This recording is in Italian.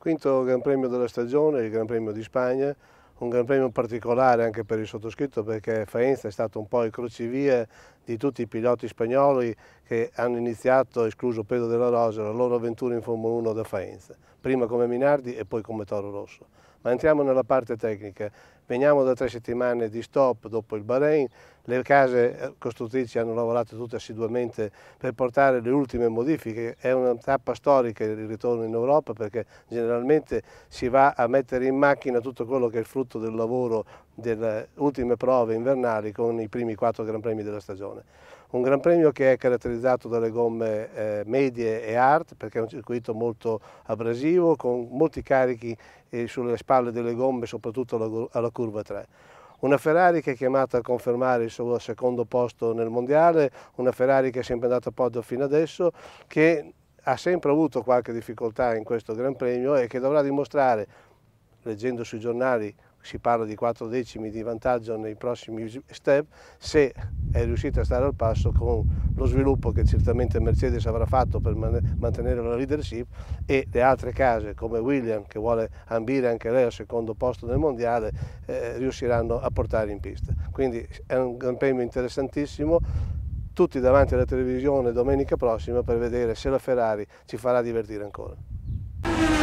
Quinto Gran Premio della stagione, il Gran Premio di Spagna, un Gran Premio particolare anche per il sottoscritto perché Faenza è stato un po' il crocevia di tutti i piloti spagnoli che hanno iniziato, escluso Pedro della Rosa, la loro avventura in Formula 1 da Faenza, prima come Minardi e poi come Toro Rosso. Ma entriamo nella parte tecnica. Veniamo da tre settimane di stop dopo il Bahrain, le case eh, costruttrici hanno lavorato tutte assiduamente per portare le ultime modifiche, è una tappa storica il ritorno in Europa perché generalmente si va a mettere in macchina tutto quello che è il frutto del lavoro delle ultime prove invernali con i primi quattro Gran Premi della stagione. Un Gran Premio che è caratterizzato dalle gomme eh, medie e hard perché è un circuito molto abrasivo con molti carichi eh, sulle spalle spalle delle gomme, soprattutto alla curva 3. Una Ferrari che è chiamata a confermare il suo secondo posto nel mondiale, una Ferrari che è sempre andata a podio fino adesso, che ha sempre avuto qualche difficoltà in questo Gran Premio e che dovrà dimostrare, leggendo sui giornali si parla di 4 decimi di vantaggio nei prossimi step, se è riuscita a stare al passo con lo sviluppo che certamente Mercedes avrà fatto per mantenere la leadership e le altre case come William che vuole ambire anche lei al secondo posto nel mondiale eh, riusciranno a portare in pista. Quindi è un Gran Premio interessantissimo, tutti davanti alla televisione domenica prossima per vedere se la Ferrari ci farà divertire ancora.